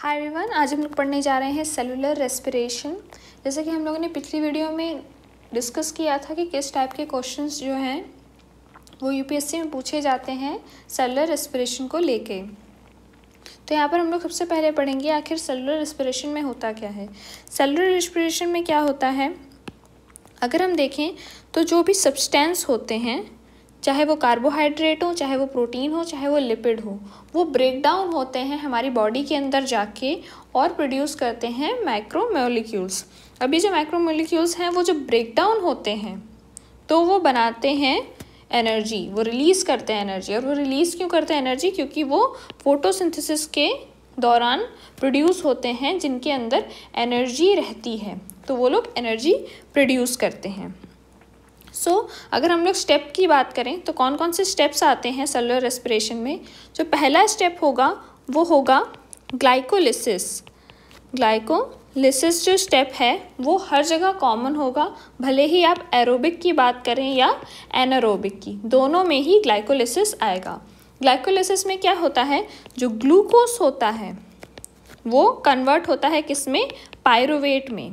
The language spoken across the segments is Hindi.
हाय एवरीवन आज हम लोग पढ़ने जा रहे हैं सेलुलर रेस्पिरेशन जैसे कि हम लोगों ने पिछली वीडियो में डिस्कस किया था कि किस टाइप के क्वेश्चंस जो हैं वो यूपीएससी में पूछे जाते हैं सेलुलर रेस्पिरेशन को लेके तो यहाँ पर हम लोग सबसे पहले पढ़ेंगे आखिर सेलुलर रेस्पिरेशन में होता क्या है सेलुलर रेस्पिरेशन में क्या होता है अगर हम देखें तो जो भी सब्सटेंस होते हैं चाहे वो कार्बोहाइड्रेट हो चाहे वो प्रोटीन हो चाहे वो लिपिड हो वो ब्रेक डाउन होते हैं हमारी बॉडी के अंदर जाके और प्रोड्यूस करते हैं माइक्रोमोलिक्यूल्स अभी जो माइक्रोमोलिक्यूल्स हैं वो जो ब्रेक डाउन होते हैं तो वो बनाते हैं एनर्जी वो रिलीज़ करते हैं एनर्जी और वो रिलीज़ क्यों करते हैं एनर्जी क्योंकि वो फोटोसिंथेसिस के दौरान प्रोड्यूस होते हैं जिनके अंदर एनर्जी रहती है तो वो लोग एनर्जी प्रोड्यूस करते हैं सो so, अगर हम लोग स्टेप की बात करें तो कौन कौन से स्टेप्स आते हैं सेलुलर रेस्पिरेशन में जो पहला स्टेप होगा वो होगा ग्लाइकोलिसिस ग्लाइकोलिसिस जो स्टेप है वो हर जगह कॉमन होगा भले ही आप एरोबिक की बात करें या एनारोबिक की दोनों में ही ग्लाइकोलिसिस आएगा ग्लाइकोलिसिस में क्या होता है जो ग्लूकोस होता है वो कन्वर्ट होता है किस में पायरोवेट में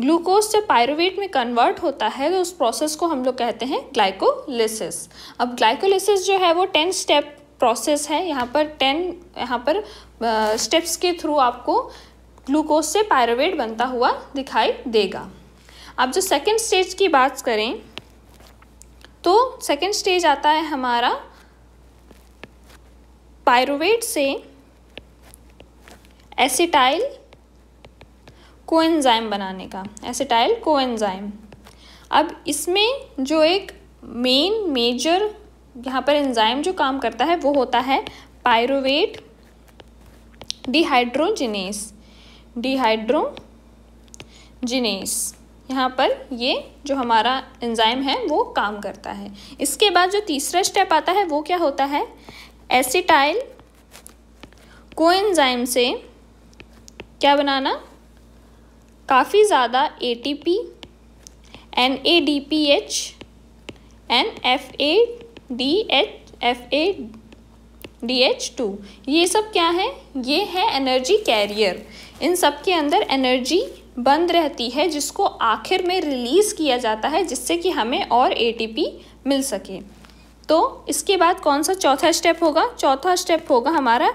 ग्लूकोज जब पायरुवेट में कन्वर्ट होता है तो उस प्रोसेस को हम लोग कहते हैं ग्लाइकोलिसिस अब ग्लाइकोलिसिस जो है वो टेन स्टेप प्रोसेस है यहाँ पर टेन यहाँ पर स्टेप्स के थ्रू आपको ग्लूकोज से पायरोवेट बनता हुआ दिखाई देगा अब जो सेकेंड स्टेज की बात करें तो सेकेंड स्टेज आता है हमारा पायरुवेट से एसिटाइल कोएंजाइम बनाने का एसिटाइल कोएंजाइम अब इसमें जो एक मेन मेजर यहाँ पर एंजाइम जो काम करता है वो होता है पायरोवेट डिहाइड्रोजिनेस डिहाइड्रोजिनेस यहाँ पर ये जो हमारा एंजाइम है वो काम करता है इसके बाद जो तीसरा स्टेप आता है वो क्या होता है एसिटाइल कोएंजाइम से क्या बनाना काफ़ी ज़्यादा A T P N A D P H N F A D H F A D H two ये सब क्या है ये है एनर्जी कैरियर इन सब के अंदर एनर्जी बंद रहती है जिसको आखिर में रिलीज़ किया जाता है जिससे कि हमें और एटीपी मिल सके तो इसके बाद कौन सा चौथा स्टेप होगा चौथा स्टेप होगा हमारा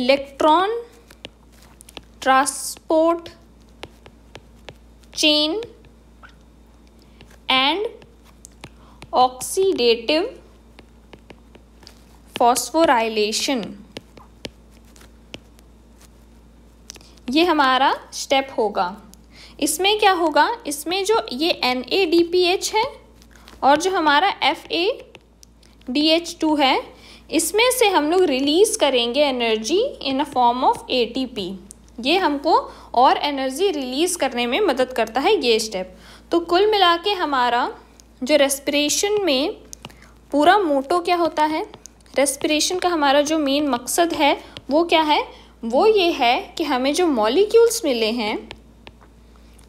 electron transport chain and oxidative phosphorylation ये हमारा स्टेप होगा इसमें क्या होगा इसमें जो ये N A D P H है और जो हमारा F A D H two है इसमें से हम लोग रिलीज़ करेंगे energy in a form of A T P ये हमको और एनर्जी रिलीज़ करने में मदद करता है ये स्टेप तो कुल मिला के हमारा जो रेस्पिरेशन में पूरा मोटो क्या होता है रेस्पिरेशन का हमारा जो मेन मकसद है वो क्या है वो ये है कि हमें जो मॉलिक्यूल्स मिले हैं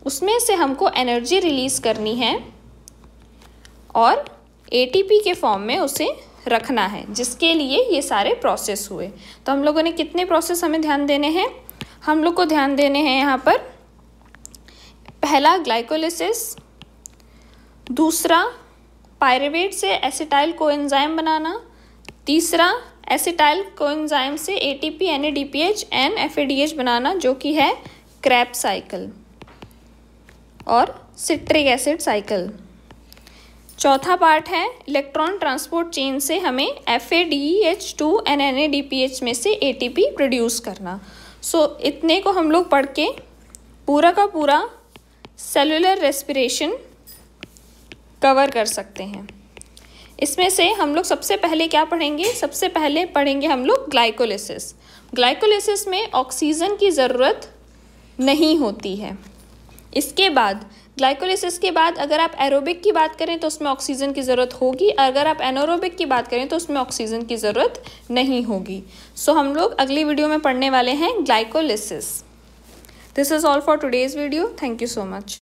उसमें से हमको एनर्जी रिलीज़ करनी है और एटीपी के फॉर्म में उसे रखना है जिसके लिए ये सारे प्रोसेस हुए तो हम लोगों ने कितने प्रोसेस हमें ध्यान देने हैं हम लोग को ध्यान देने हैं यहाँ पर पहला ग्लाइकोलिसिस दूसरा पायरेवेट से एसिटाइल कोएंजाइम बनाना तीसरा एसिटाइल कोएंजाइम से एटीपी एनएडीपीएच डी एफएडीएच बनाना जो कि है क्रैप साइकिल और सिट्रिक एसिड साइकिल चौथा पार्ट है इलेक्ट्रॉन ट्रांसपोर्ट चेन से हमें F A D H two N N A D P H में से ए टी पी प्रोड्यूस करना सो so, इतने को हम लोग पढ़ के पूरा का पूरा सेलुलर रेस्पिरेशन कवर कर सकते हैं इसमें से हम लोग सबसे पहले क्या पढ़ेंगे सबसे पहले पढ़ेंगे हम लोग ग्लाइकोलिसिस ग्लाइकोलिसिस में ऑक्सीजन की ज़रूरत नहीं होती है इसके बाद ग्लाइकोलिसिस के बाद अगर आप एरोबिक की बात करें तो उसमें ऑक्सीजन की ज़रूरत होगी अगर आप एनोरोबिक की बात करें तो उसमें ऑक्सीजन की ज़रूरत नहीं होगी सो so, हम लोग अगली वीडियो में पढ़ने वाले हैं glycolysis this is all for today's video thank you so much